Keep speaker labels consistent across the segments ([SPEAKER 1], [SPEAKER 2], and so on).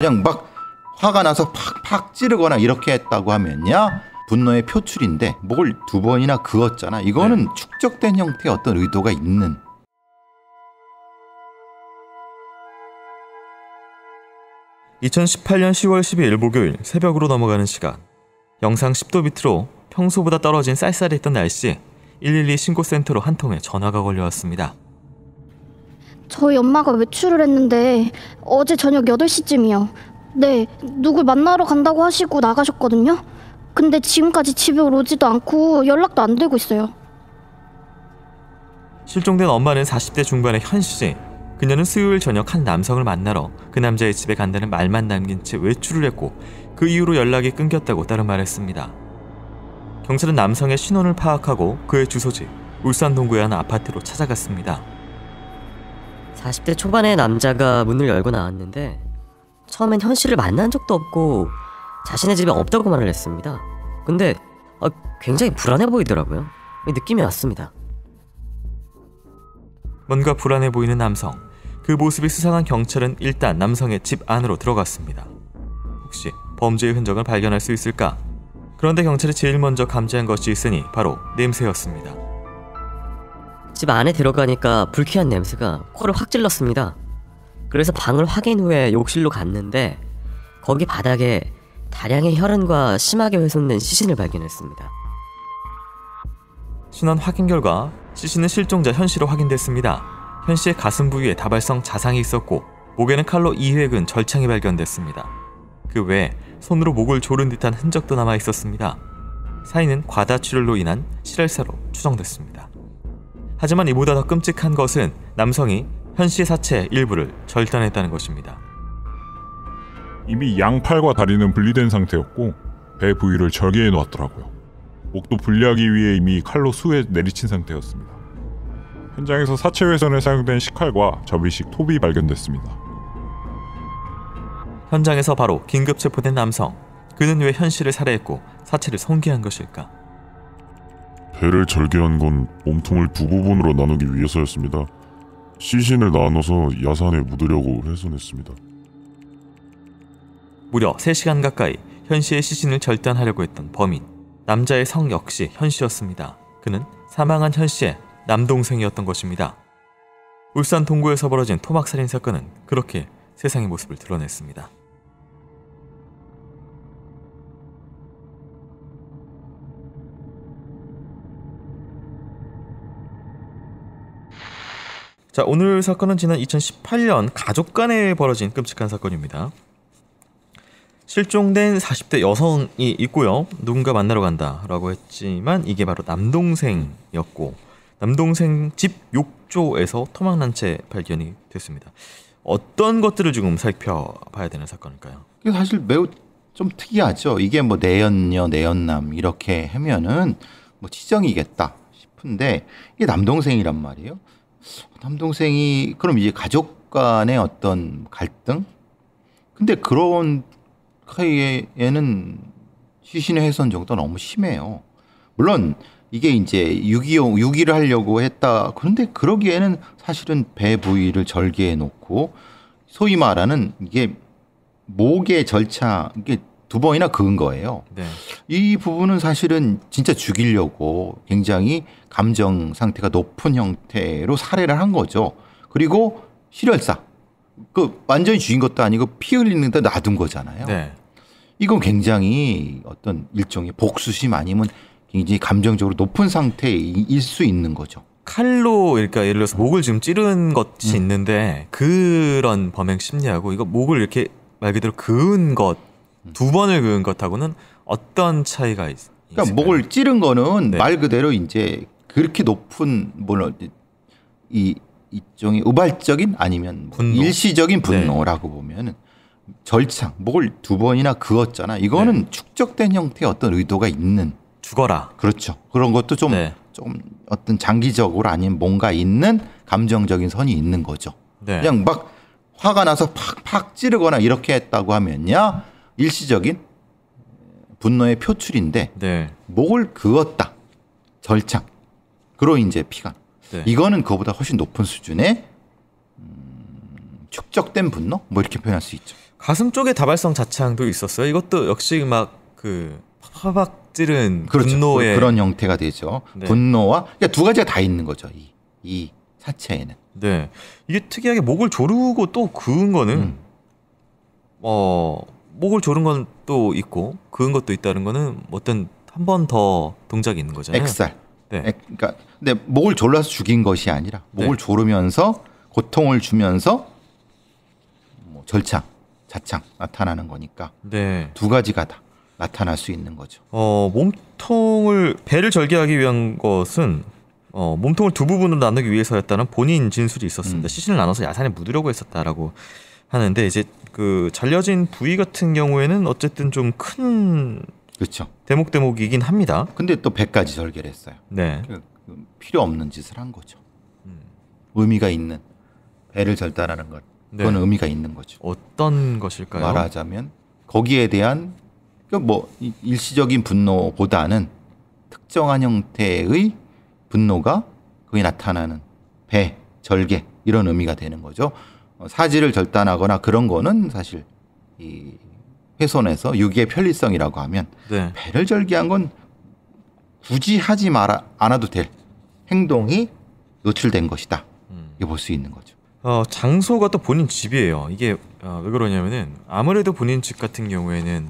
[SPEAKER 1] 그냥 막 화가 나서 팍팍 찌르거나 이렇게 했다고 하면요. 분노의 표출인데 목을 두 번이나 그었잖아. 이거는 네. 축적된 형태의 어떤 의도가 있는
[SPEAKER 2] (2018년 10월 12일) 목요일 새벽으로 넘어가는 시간 영상 (10도) 밑으로 평소보다 떨어진 쌀쌀했던 날씨 (112) 신고센터로 한 통의 전화가 걸려왔습니다.
[SPEAKER 3] 저희 엄마가 외출을 했는데 어제 저녁 8시쯤이요. 네, 누굴 만나러 간다고 하시고 나가셨거든요. 근데 지금까지 집에 오지도 않고 연락도 안 되고 있어요.
[SPEAKER 2] 실종된 엄마는 40대 중반의 현 씨. 그녀는 수요일 저녁 한 남성을 만나러 그 남자의 집에 간다는 말만 남긴 채 외출을 했고 그 이후로 연락이 끊겼다고 다른 말했습니다. 경찰은 남성의 신원을 파악하고 그의 주소지 울산 동구의 한 아파트로 찾아갔습니다. 40대 초반의 남자가 문을 열고 나왔는데 처음엔 현실을 만난 적도 없고 자신의 집에 없다고 말을 했습니다. 근데 아, 굉장히 불안해 보이더라고요. 느낌이 왔습니다. 뭔가 불안해 보이는 남성. 그 모습이 수상한 경찰은 일단 남성의 집 안으로 들어갔습니다. 혹시 범죄의 흔적을 발견할 수 있을까? 그런데 경찰이 제일 먼저 감지한 것이 있으니 바로 냄새였습니다. 집 안에 들어가니까 불쾌한 냄새가 코를 확 찔렀습니다. 그래서 방을 확인 후에 욕실로 갔는데 거기 바닥에 다량의 혈흔과 심하게 훼손된 시신을 발견했습니다. 신원 확인 결과 시신은 실종자 현씨로 확인됐습니다. 현씨의 가슴 부위에 다발성 자상이 있었고 목에는 칼로 2획은 절창이 발견됐습니다. 그 외에 손으로 목을 조른 듯한 흔적도 남아 있었습니다. 사인은 과다출혈로 인한 실혈사로 추정됐습니다. 하지만 이보다 더 끔찍한 것은 남성이 현 씨의 사체 일부를 절단했다는 것입니다.
[SPEAKER 3] 이미 양팔과 다리는 분리된 상태였고 배 부위를 절개해 놓았더라고요. 목도 분리하기 위해 이미 칼로 수에 내리친 상태였습니다. 현장에서 사체 회선에 사용된 식칼과 접이식 톱이 발견됐습니다.
[SPEAKER 2] 현장에서 바로 긴급 체포된 남성. 그는 왜현실을 살해했고 사체를 성기한 것일까?
[SPEAKER 3] 배를 절개한 건 몸통을 두 부분으로 나누기 위해서였습니다. 시신을 나눠서 야산에 묻으려고 훼손했습니다.
[SPEAKER 2] 무려 3시간 가까이 현 씨의 시신을 절단하려고 했던 범인. 남자의 성 역시 현 씨였습니다. 그는 사망한 현 씨의 남동생이었던 것입니다. 울산 동구에서 벌어진 토막살인 사건은 그렇게 세상의 모습을 드러냈습니다. 자, 오늘 사건은 지난 2018년 가족 간에 벌어진 끔찍한 사건입니다. 실종된 40대 여성이 있고요. 누군가 만나러 간다라고 했지만 이게 바로 남동생이었고 남동생 집 욕조에서 토막난 채 발견이 됐습니다. 어떤 것들을 지금 살펴봐야 되는 사건일까요?
[SPEAKER 1] 이게 사실 매우 좀 특이하죠. 이게 뭐 내연녀, 내연남 이렇게 하면은 뭐 치정이겠다 싶은데 이게 남동생이란 말이에요. 남동생이 그럼 이제 가족 간의 어떤 갈등? 근데 그런 카이에는 시신의 훼손 정도 너무 심해요. 물론 이게 이제 유기용 유기를 하려고 했다. 그런데 그러기에는 사실은 배 부위를 절개해 놓고 소위 말하는 이게 목의 절차 이게 두 번이나 그은 거예요. 네. 이 부분은 사실은 진짜 죽이려고 굉장히 감정 상태가 높은 형태로 살해를 한 거죠. 그리고 실혈사. 그 완전히 죽인 것도 아니고 피 흘리는 데 놔둔 거잖아요. 네. 이건 굉장히 어떤 일종의 복수심 아니면 굉장히 감정적으로 높은 상태일 수 있는 거죠.
[SPEAKER 2] 칼로 그러니까 예를 들어서 목을 지금 찌른 것이 음. 있는데 그런 범행 심리하고 이거 목을 이렇게 말 그대로 그은 것 음. 두 번을 그은 것하고는 어떤 차이가 있, 그러니까 있을까요? 목을
[SPEAKER 1] 찌른 거는 네. 말 그대로 이제 그렇게 높은 뭐이 이, 일종의 우발적인 아니면 뭐 분노. 일시적인 네. 분노라고 네. 보면은 절창 목을 두 번이나 그었잖아. 이거는 네. 축적된 형태의 어떤 의도가 있는 죽어라. 그렇죠. 그런 것도 좀, 네. 좀 어떤 장기적으로 아닌 뭔가 있는 감정적인 선이 있는 거죠. 네. 그냥 막 화가 나서 팍팍 찌르거나 이렇게 했다고 하면요. 일시적인 분노의 표출인데 네. 목을 그었다 절창 그로 이제 피가 네. 이거는 그거보다 훨씬 높은
[SPEAKER 2] 수준의 음, 축적된 분노 뭐 이렇게 표현할 수 있죠. 가슴 쪽에 다발성 자창도 있었어요. 이것도 역시 막 그파박 찌른 그렇죠. 분노의 그런
[SPEAKER 1] 형태가 되죠. 네. 분노와 그러니까 두 가지가 다 있는 거죠. 이, 이 사체에는.
[SPEAKER 2] 네. 이게 특이하게 목을 조르고 또 그은 거는 음. 어 목을 조른 건또 있고 그은 것도 있다는 거는 어떤 한 번 더 동작이 있는 거잖아요. 액살.
[SPEAKER 1] 네. 액, 그러니까 근데 목을 졸라서 죽인 것이 아니라 네. 목을 네. 조르면서 고통을 주면서 뭐 절창, 자창 나타나는 거니까 네. 두 가지가 다 나타날 수 있는 거죠.
[SPEAKER 2] 어, 몸통을 배를 절개하기 위한 것은 어, 몸통을 두 부분으로 나누기 위해서였다는 본인 진술이 있었습니다. 음. 시신을 나눠서 야산에 묻으려고 했었다라고 하는데 이제 그 잘려진 부위 같은 경우에는 어쨌든 좀 큰 그렇죠. 대목 대목이긴 합니다. 근데
[SPEAKER 1] 또배까지절개를 했어요. 네. 그 필요 없는 짓을 한 거죠. 음. 의미가 있는 배를 절단하는 것. 네. 그건 의미가 있는 거죠. 어떤 것일까요? 말하자면 거기에 대한 그 뭐 일시적인 분노보다는 특정한 형태의 분노가 거기 나타나는 배, 절개 이런 의미가 되는 거죠. 어, 사지를 절단하거나 그런 거는 사실 이 훼손해서 유기의 편리성이라고 하면 네. 배를 절개한 건 굳이 하지 말아 않아도 될 행동이 노출된 것이다. 음.
[SPEAKER 2] 이게 볼 수 있는 거죠. 어, 장소가 또 본인 집이에요. 이게 어, 왜 그러냐면은 아무래도 본인 집 같은 경우에는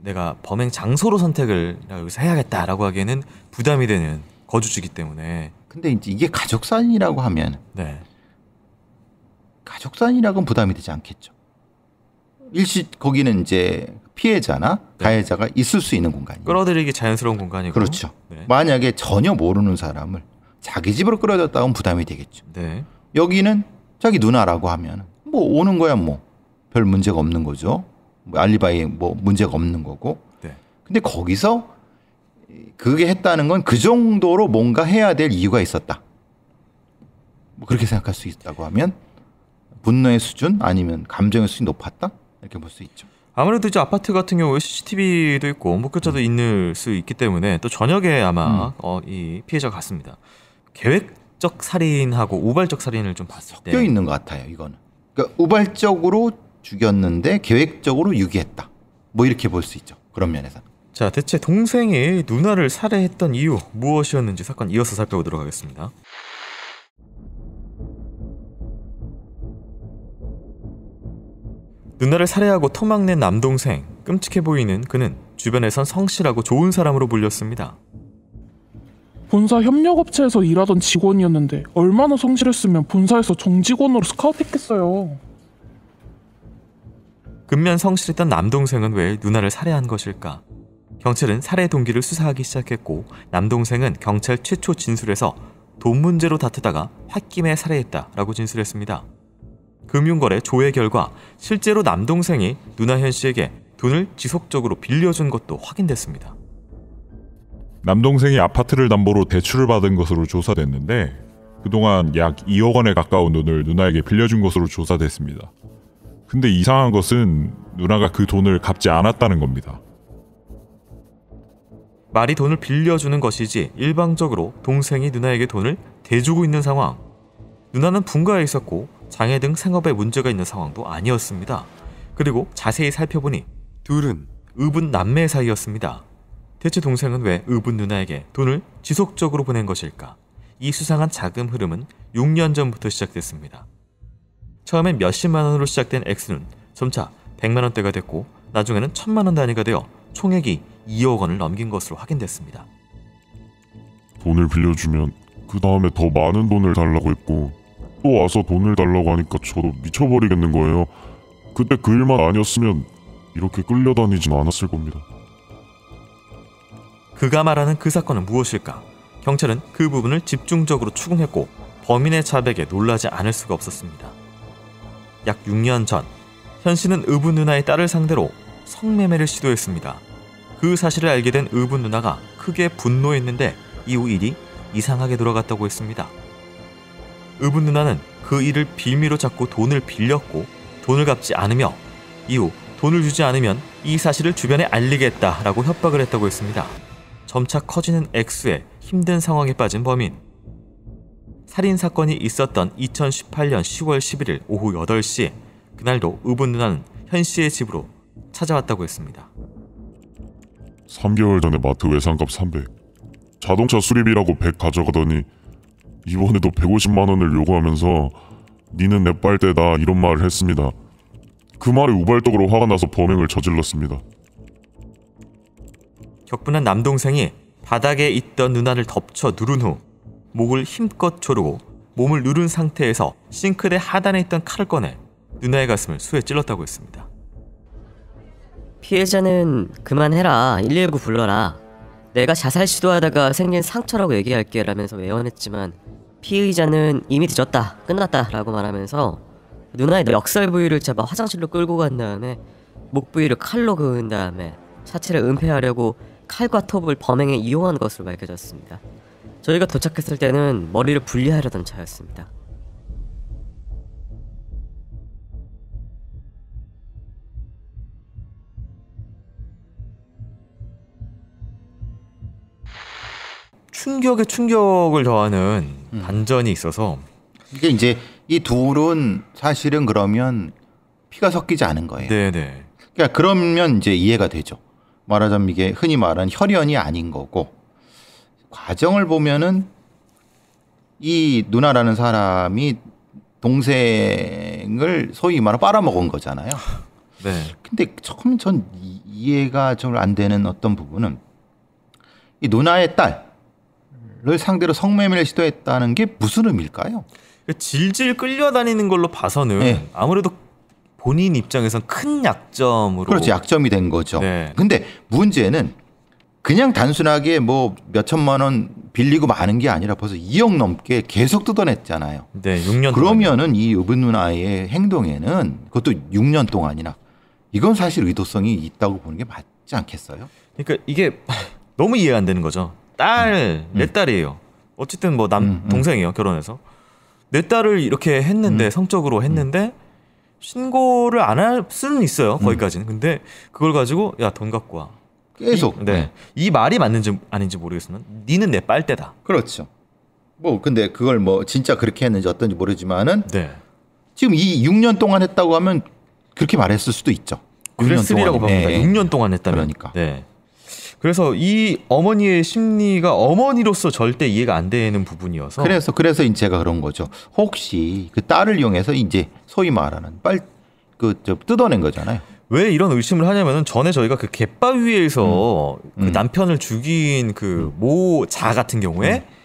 [SPEAKER 2] 내가 범행 장소로 선택을 여기서 해야겠다라고 하기에는 부담이 되는 거주지기 때문에. 근데 이제 이게 가족 사진이라고 하면
[SPEAKER 1] 네. 가족사이라고는 부담이 되지 않겠죠. 일시 거기는 이제 피해자나 네. 가해자가 있을 수 있는 공간이에요.
[SPEAKER 2] 끌어들이기 자연스러운 공간이고. 그렇죠. 네.
[SPEAKER 1] 만약에 전혀 모르는 사람을 자기 집으로 끌어들다면 부담이 되겠죠. 네. 여기는 자기 누나라고 하면 뭐 오는 거야 뭐 별 문제가 없는 거죠. 뭐알리바이뭐 문제가 없는 거고. 네. 근데 거기서 그게 했다는 건 그 정도로 뭔가 해야 될 이유가 있었다. 뭐 그렇게 생각할 수 있다고 하면 분노의 수준 아니면 감정의 수준이 높았다 이렇게 볼 수
[SPEAKER 2] 있죠. 아무래도 이제 아파트 같은 경우에 CCTV도 있고 목격자도 뭐 음. 있을 수 있기 때문에 또 저녁에 아마 음. 어, 이 피해자 갔습니다 계획적 살인하고 우발적 살인을 좀 봤을 때 섞여 있는 것 같아요. 이거는
[SPEAKER 1] 그러니까 우발적으로 죽였는데 계획적으로
[SPEAKER 2] 유기했다. 뭐 이렇게 볼 수 있죠. 그런 면에서. 자, 대체 동생이 누나를 살해했던 이유 무엇이었는지 사건 이어서 살펴보도록 하겠습니다. 누나를 살해하고 토막낸 남동생, 끔찍해 보이는 그는 주변에선 성실하고 좋은 사람으로 불렸습니다.
[SPEAKER 3] 본사 협력업체에서 일하던 직원이었는데 얼마나 성실했으면 본사에서 정직원으로 스카우트했겠어요
[SPEAKER 2] 근면 성실했던 남동생은 왜 누나를 살해한 것일까? 경찰은 살해 동기를 수사하기 시작했고 남동생은 경찰 최초 진술에서 돈 문제로 다투다가 홧김에 살해했다라고 진술했습니다. 금융거래 조회 결과 실제로 남동생이 누나현 씨에게 돈을 지속적으로 빌려준 것도 확인됐습니다.
[SPEAKER 3] 남동생이 아파트를 담보로 대출을 받은 것으로 조사됐는데 그동안 약 2억 원에 가까운 돈을 누나에게 빌려준 것으로 조사됐습니다. 근데 이상한 것은 누나가 그 돈을 갚지 않았다는 겁니다.
[SPEAKER 2] 말이 돈을 빌려주는 것이지 일방적으로 동생이 누나에게 돈을 대주고 있는 상황. 누나는 분가에 있었고 장애 등 생업에 문제가 있는 상황도 아니었습니다. 그리고 자세히 살펴보니 둘은 의붓 남매 사이였습니다. 대체 동생은 왜 의붓 누나에게 돈을 지속적으로 보낸 것일까? 이 수상한 자금 흐름은 6년 전부터 시작됐습니다. 처음엔 몇십만 원으로 시작된 X는 점차 100만 원대가 됐고 나중에는 1000만 원 단위가 되어 총액이 2억 원을 넘긴 것으로 확인됐습니다.
[SPEAKER 3] 돈을 빌려주면 그 다음에 더 많은 돈을 달라고 했고 또 와서 돈을 달라고 하니까 저도 미쳐버리겠는 거예요. 그때 그 일만 아니었으면 이렇게 끌려다니진 않았을 겁니다.
[SPEAKER 2] 그가 말하는 그 사건은 무엇일까? 경찰은 그 부분을 집중적으로 추궁했고 범인의 자백에 놀라지 않을 수가 없었습니다. 약 6년 전, 현 씨는 의부 누나의 딸을 상대로 성매매를 시도했습니다. 그 사실을 알게 된 의부 누나가 크게 분노했는데 이후 일이 이상하게 돌아갔다고 했습니다. 의붓 누나는 그 일을 빌미로 잡고 돈을 빌렸고 돈을 갚지 않으며 이후 돈을 주지 않으면 이 사실을 주변에 알리겠다라고 협박을 했다고 했습니다. 점차 커지는 액수에 힘든 상황에 빠진 범인. 살인 사건이 있었던 2018년 10월 11일 오후 8시 그날도 의붓 누나는 현 씨의 집으로 찾아왔다고 했습니다.
[SPEAKER 3] 3개월 전에 마트 외상값 300, 자동차 수리비라고 100 가져가더니 이번에도 150만 원을 요구하면서 니는 내 빨대다 이런 말을 했습니다. 그 말에 우발적으로 화가 나서 범행을 저질렀습니다.
[SPEAKER 2] 격분한 남동생이 바닥에 있던 누나를 덮쳐 누른 후 목을 힘껏 조르고 몸을 누른 상태에서 싱크대 하단에 있던 칼을 꺼내 누나의 가슴을 수에 찔렀다고 했습니다. 피해자는 그만해라 119 불러라 내가 자살 시도하다가 생긴 상처라고 얘기할게 라면서 외원했지만 피의자는 이미 늦었다 끝났다 라고 말하면서 누나의 역살 부위를 잡아 화장실로 끌고 간 다음에 목 부위를 칼로 그은 다음에 사체를 은폐하려고 칼과 톱을 범행에 이용한 것으로 밝혀졌습니다. 저희가 도착했을 때는 머리를 분리하려던 차였습니다. 충격에 충격을 더하는 음. 반전이 있어서 이게 이제
[SPEAKER 1] 이 둘은 사실은 그러면 피가 섞이지 않은 거예요. 네네. 네. 그러니까 그러면 이제 이해가 되죠. 말하자면 이게 흔히 말하는 혈연이 아닌 거고 과정을 보면은 이 누나라는 사람이 동생을 소위 말하 빨아먹은 거잖아요. 네. 근데 조금 전 이해가 좀 안 되는 어떤 부분은 이 누나의 딸를 상대로 성매매를 시도했다는 게 무슨 의미일까요? 그 질질 끌려다니는 걸로 봐서는 네. 아무래도 본인 입장에선 큰 약점으로 그렇죠 약점이 된 거죠. 네. 근데 문제는 그냥 단순하게 뭐 몇천만 원 빌리고 마는 게 아니라 벌써 2억 넘게 계속 뜯어냈잖아요.
[SPEAKER 2] 네, 6년
[SPEAKER 1] 그러면은 이 유분 누나의 행동에는 그것도 6년 동안이나 이건 사실
[SPEAKER 2] 의도성이 있다고 보는 게 맞지 않겠어요? 그러니까 이게 너무 이해가 안 되는 거죠. 딸, 내 음. 딸이에요. 어쨌든 뭐남 음, 음. 동생이에요 결혼해서 내 딸을 이렇게 했는데 성적으로 했는데 신고를 안 할 수는 있어요 거기까지는. 근데 그걸 가지고 야 돈 갖고 와. 계속. 이, 네. 네. 이 말이 맞는지 아닌지 모르겠으면 니는 내 빨대다. 그렇죠.
[SPEAKER 1] 뭐 근데 그걸 뭐 진짜 그렇게 했는지 어떤지 모르지만은 네. 지금 이 6년 동안 했다고 하면 그렇게 말했을 수도 있죠. 그랬으리라고 봅니다. 네.
[SPEAKER 2] 6년 동안 했다면. 그러니까. 네. 그래서 이 어머니의 심리가 어머니로서 절대 이해가 안 되는 부분이어서 그래서 그래서 제가 그런 거죠. 혹시
[SPEAKER 1] 그 딸을 이용해서 이제 소위 말하는 빨그저 뜯어낸 거잖아요. 왜 이런
[SPEAKER 2] 의심을 하냐면은 전에 저희가 그 갯바위에서 음. 그 음. 남편을 죽인 그 모자 음. 같은 경우에 음.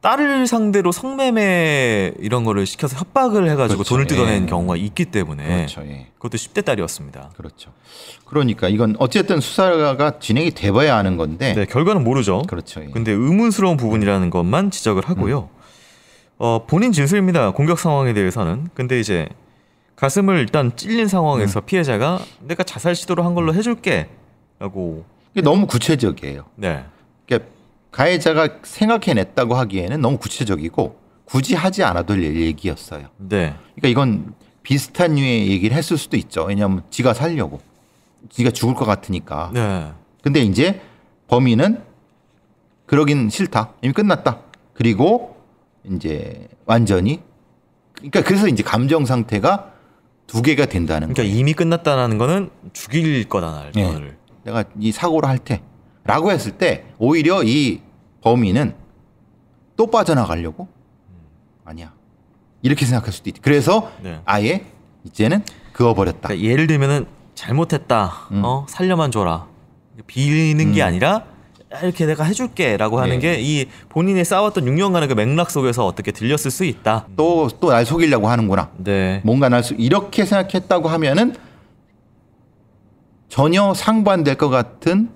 [SPEAKER 2] 딸을 상대로 성매매 이런 거를 시켜서 협박을 해가지고 그렇죠. 돈을 뜯어낸 예. 경우가 있기 때문에 그렇죠. 예. 그것도 10대 딸이었습니다. 그렇죠.
[SPEAKER 1] 그러니까 이건 어쨌든 수사가 진행이 돼봐야 아는 건데 네, 결과는 모르죠. 그렇죠.
[SPEAKER 2] 예. 근데 의문스러운 부분이라는 것만 지적을 하고요. 음. 어, 본인 진술입니다. 공격 상황에 대해서는 근데 이제 가슴을 일단 찔린 상황에서 음. 피해자가 내가 자살 시도를 한 걸로 음. 해줄게라고 너무
[SPEAKER 1] 구체적이에요.
[SPEAKER 2] 네. 그러니까
[SPEAKER 1] 가해자가 생각해냈다고 하기에는 너무 구체적이고 굳이 하지 않아도 될 얘기였어요. 네. 그러니까 이건 비슷한 류의 얘기를 했을 수도 있죠. 왜냐하면 지가 살려고, 지가 죽을 것 같으니까. 네. 근데 이제 범인은 그러긴 싫다. 이미 끝났다. 그리고 이제 완전히 그러니까 그래서 이제 감정 상태가 두 개가 된다는 그러니까 이미 끝났다는 거는 죽일 거다 날 네. 내가 이 사고를 할때 라고 했을 때 오히려 이 범인은 또 빠져나가려고 아니야 이렇게 생각할 수도 있지 그래서 네.
[SPEAKER 2] 아예 이제는 그어버렸다 그러니까 예를 들면은 잘못했다 음. 어 살려만 줘라 비는 음. 게 아니라 이렇게 내가 해줄게라고 하는 네. 예. 게이 본인이 싸웠던 6년간의 그 맥락 속에서 어떻게 들렸을 수 있다. 음. 또또 날 속이려고 하는구나. 네. 뭔가 날 수, 이렇게 생각했다고 하면은
[SPEAKER 1] 전혀 상반될 것 같은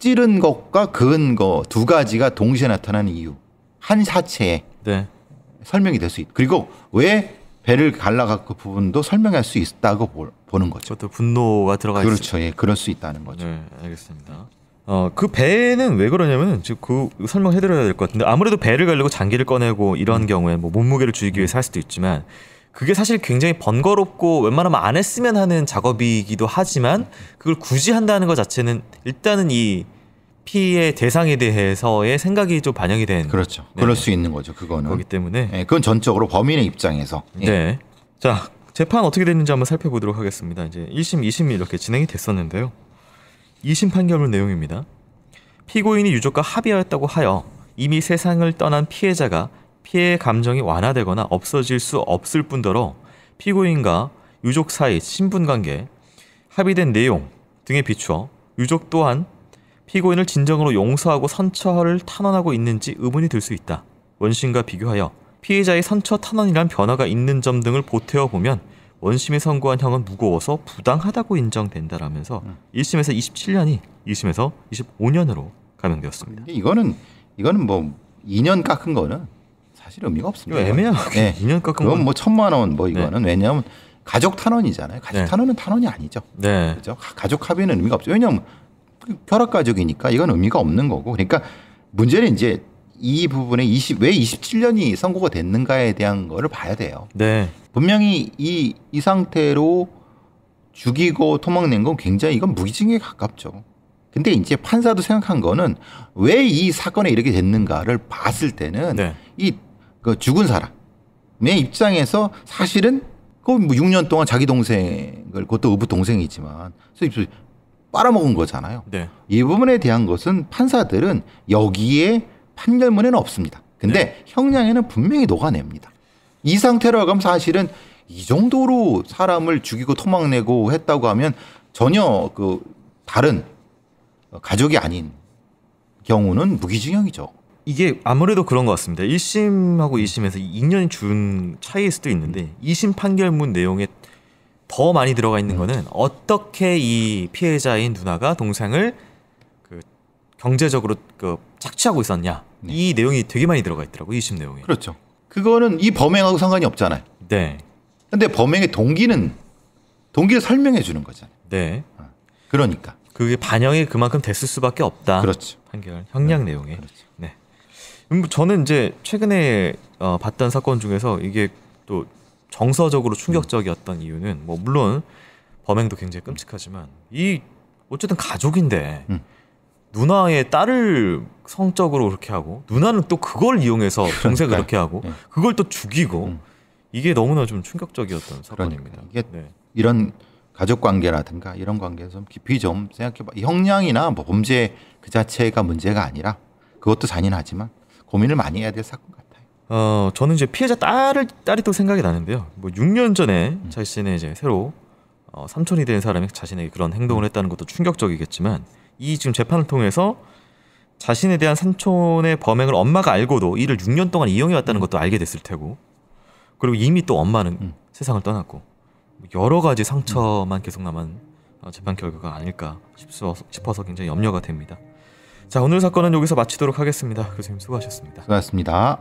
[SPEAKER 1] 찌른 것과 그은 거 두 가지가 동시에 나타나는 이유 한 사체에 네. 설명이 될 수 있고 그리고 왜 배를 갈라갖고 부분도 설명할 수 있다고 보는
[SPEAKER 2] 거죠. 그것도 분노가 들어가 그렇죠. 있 그렇죠. 예, 그럴 수 있다는 거죠. 네, 알겠습니다. 어, 그 배는 왜 그러냐면 지금 그 설명해드려야 될 것 같은데 아무래도 배를 갈려고 장기를 꺼내고 이런 음. 경우에 뭐 몸무게를 줄이기 위해서 음. 할 수도 있지만 그게 사실 굉장히 번거롭고 웬만하면 안 했으면 하는 작업이기도 하지만 그걸 굳이 한다는 것 자체는 일단은 이피의 대상에 대해서의 생각이 좀 반영이 된 그렇죠. 네. 그럴 수 있는 거죠. 그거는 그렇기 때문에 네, 그건 전적으로 범인의 입장에서 예. 네. 자 재판 어떻게 됐는지 한번 살펴보도록 하겠습니다. 이제 1심, 2심이 이렇게 진행이 됐었는데요. 2심 판결문 내용입니다. 피고인이 유족과 합의하였다고 하여 이미 세상을 떠난 피해자가 피해 감정이 완화되거나 없어질 수 없을 뿐더러 피고인과 유족 사이 신분관계, 합의된 내용 등에 비추어 유족 또한 피고인을 진정으로 용서하고 선처를 탄원하고 있는지 의문이 들 수 있다. 원심과 비교하여 피해자의 선처 탄원이란 변화가 있는 점 등을 보태어 보면 원심이 선고한 형은 무거워서 부당하다고 인정된다라면서 1심에서 음. 27년이 2심에서 25년으로 감형되었습니다. 이거는 이거는 뭐 2년 깎은 거는 사실 의미가 없습니다. 애매하게 네. 2년 깎은 그건 뭐
[SPEAKER 1] 천만 원뭐 네. 이거는 네. 왜냐하면 가족 탄원이잖아요. 가족 네. 탄원은 탄원이 아니죠. 네. 그렇죠? 가족 합의는 의미가 없죠. 왜냐하면 혈압 가족이니까 이건 의미가 없는 거고. 그러니까 문제는 이제 이 부분에 20, 왜 27년이 선고가 됐는가에 대한 거를 봐야 돼요. 네. 분명히 이, 이 상태로 죽이고 토막낸 건 굉장히 이건 무기징에 가깝죠. 근데 이제 판사도 생각한 거는 왜 이 사건에 이렇게 됐는가를 봤을 때는 네. 이그 죽은 사람의 입장에서 사실은 그 뭐 6년 동안 자기 동생을 그것도 의붓 동생이지만 그 빨아먹은 거잖아요. 네. 이 부분에 대한 것은 판사들은 여기에 판결문에는 없습니다. 근데 네. 형량에는 분명히 녹아냅니다. 이 상태로 하면 사실은 이 정도로 사람을 죽이고 토막내고 했다고 하면 전혀 그 다른 가족이 아닌 경우는 무기징역이죠.
[SPEAKER 2] 이게 아무래도 그런 것 같습니다. 1심하고 2심에서 2년 이준 차이일 수도 있는데 2심 음. 판결문 내용에 더 많이 들어가 있는 음. 거는 어떻게 이 피해자인 누나가 동생을 그 경제적으로 그 착취하고 있었냐 네. 이 내용이 되게 많이 들어가 있더라고 2심 내용에. 그렇죠. 그거는
[SPEAKER 1] 이 범행하고 상관이 없잖아요. 네. 근데 범행의 동기는 동기를 설명해 주는 거잖아요.
[SPEAKER 2] 네. 어. 그러니까. 그게 반영이 그만큼 됐을 수밖에 없다. 그렇죠. 판결 형량 네. 내용에. 그렇죠. 네. 음, 저는 이제 최근에 어, 봤던 사건 중에서 이게 또 정서적으로 음. 충격적이었던 음. 이유는 뭐 물론 범행도 굉장히 끔찍하지만 이 어쨌든 가족인데 음. 누나의 딸을 성적으로 그렇게 하고 누나는 또 그걸 이용해서 동생을 그렇게 하고 네. 그걸 또 죽이고 음. 이게 너무나 좀 충격적이었던 사건입니다. 이게 네. 이런
[SPEAKER 1] 가족 관계라든가 이런 관계에서 좀 깊이 좀 생각해봐. 형량이나 뭐 범죄 그 자체가 문제가 아니라 그것도 잔인하지만 고민을 많이 해야 될 사건 같아요. 어, 저는 이제 피해자
[SPEAKER 2] 딸을 딸이 또 생각이 나는데요. 뭐 6년 전에 음. 자신의 이제 새로 어, 삼촌이 된 사람이 자신의 그런 행동을 음. 했다는 것도 충격적이겠지만 이 지금 재판을 통해서 자신에 대한 삼촌의 범행을 엄마가 알고도 이를 6년 동안 이용해 왔다는 음. 것도 알게 됐을 테고 그리고 이미 또 엄마는 음. 세상을 떠났고 여러 가지 상처만 음. 계속 남은 어, 재판 결과가 아닐까 싶어서 굉장히 염려가 됩니다. 자 오늘 사건은 여기서 마치도록 하겠습니다. 교수님 수고하셨습니다. 수고하셨습니다.